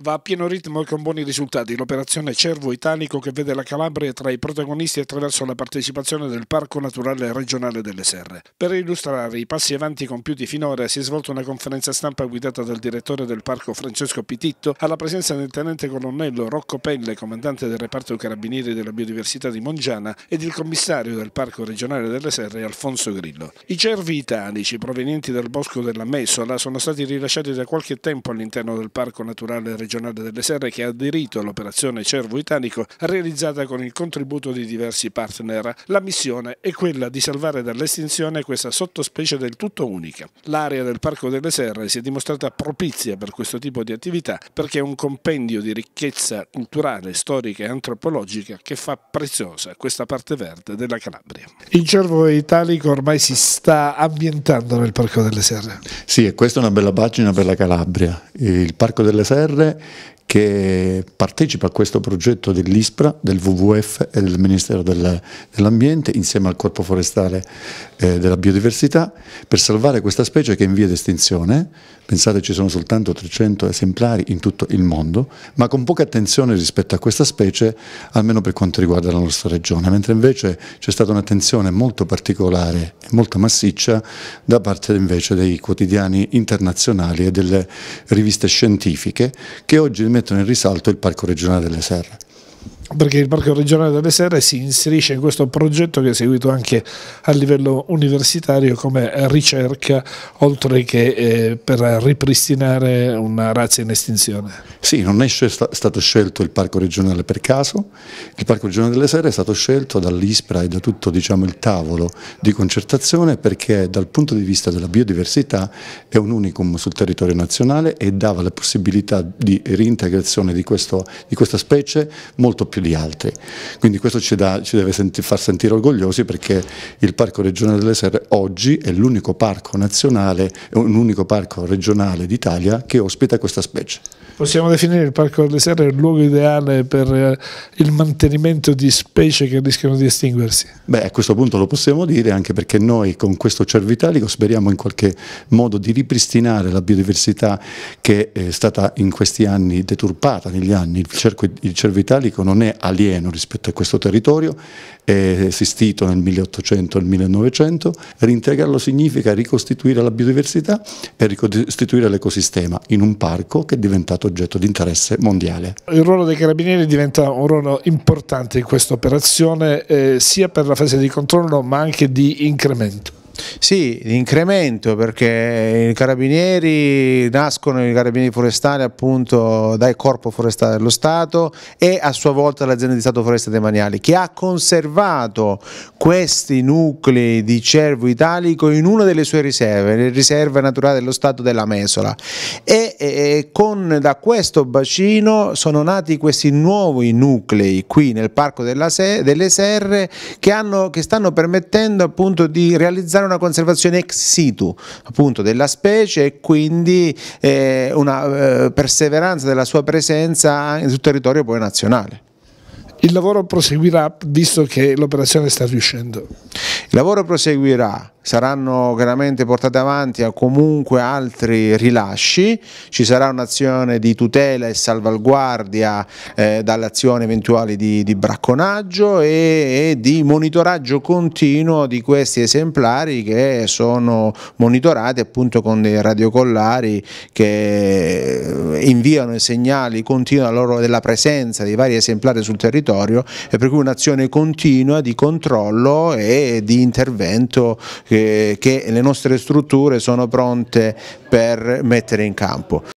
Va a pieno ritmo e con buoni risultati l'operazione Cervo Italico che vede la Calabria tra i protagonisti attraverso la partecipazione del Parco Naturale Regionale delle Serre. Per illustrare i passi avanti compiuti finora si è svolta una conferenza stampa guidata dal direttore del parco Francesco Pititto alla presenza del tenente colonnello Rocco Pelle, comandante del reparto carabinieri della biodiversità di Mongiana ed il commissario del Parco Regionale delle Serre Alfonso Grillo. I cervi italici provenienti dal bosco della Messola sono stati rilasciati da qualche tempo all'interno del Parco Naturale Regionale regionale delle Serre che ha aderito all'operazione Cervo Italico realizzata con il contributo di diversi partner. La missione è quella di salvare dall'estinzione questa sottospecie del tutto unica. L'area del Parco delle Serre si è dimostrata propizia per questo tipo di attività perché è un compendio di ricchezza culturale, storica e antropologica che fa preziosa questa parte verde della Calabria. Il Cervo Italico ormai si sta ambientando nel Parco delle Serre. Sì, e questa è una bella pagina per la Calabria il Parco delle Serre che partecipa a questo progetto dell'ISPRA, del WWF e del Ministero del, dell'Ambiente insieme al Corpo Forestale eh, della Biodiversità per salvare questa specie che è in via di estinzione, pensate ci sono soltanto 300 esemplari in tutto il mondo, ma con poca attenzione rispetto a questa specie almeno per quanto riguarda la nostra regione, mentre invece c'è stata un'attenzione molto particolare e molto massiccia da parte invece dei quotidiani internazionali e delle riviste scientifiche che oggi il mettono in risalto il Parco regionale delle Serre perché il Parco Regionale delle Serre si inserisce in questo progetto che è seguito anche a livello universitario come ricerca, oltre che eh, per ripristinare una razza in estinzione. Sì, non è stato scelto il Parco Regionale per caso, il Parco Regionale delle Serre è stato scelto dall'ISPRA e da tutto diciamo, il tavolo di concertazione perché dal punto di vista della biodiversità è un unicum sul territorio nazionale e dava la possibilità di reintegrazione di, questo, di questa specie molto più più di altri. Quindi questo ci, da, ci deve senti, far sentire orgogliosi perché il Parco regionale delle Serre oggi è l'unico parco nazionale, un unico parco regionale d'Italia che ospita questa specie. Possiamo definire il Parco delle Serre il luogo ideale per eh, il mantenimento di specie che rischiano di estinguersi? Beh, a questo punto lo possiamo dire anche perché noi con questo cervitalico speriamo in qualche modo di ripristinare la biodiversità che è stata in questi anni deturpata negli anni. Il cervitalico non è alieno rispetto a questo territorio, è esistito nel 1800 e nel 1900, reintegrarlo significa ricostituire la biodiversità e ricostituire l'ecosistema in un parco che è diventato oggetto di interesse mondiale. Il ruolo dei carabinieri diventa un ruolo importante in questa operazione, eh, sia per la fase di controllo ma anche di incremento. Sì, incremento perché i carabinieri nascono, i carabinieri forestali appunto dal Corpo Forestale dello Stato e a sua volta l'azienda di Stato Foreste Demaniali che ha conservato questi nuclei di cervo italico in una delle sue riserve, le riserve naturali dello Stato della Mesola e, e con, da questo bacino sono nati questi nuovi nuclei qui nel Parco della, delle Serre che, hanno, che stanno permettendo appunto di realizzare una conservazione ex situ appunto della specie e quindi eh, una eh, perseveranza della sua presenza sul territorio poi nazionale. Il lavoro proseguirà visto che l'operazione sta riuscendo lavoro proseguirà, saranno chiaramente portati avanti a comunque altri rilasci, ci sarà un'azione di tutela e salvaguardia eh, dall'azione eventuale di, di bracconaggio e, e, di monitoraggio continuo di questi esemplari che sono monitorati appunto con dei radiocollari che inviano i segnali continua loro della presenza di vari esemplari sul territorio e per cui un'azione continua di controllo e di intervento eh, che le nostre strutture sono pronte per mettere in campo.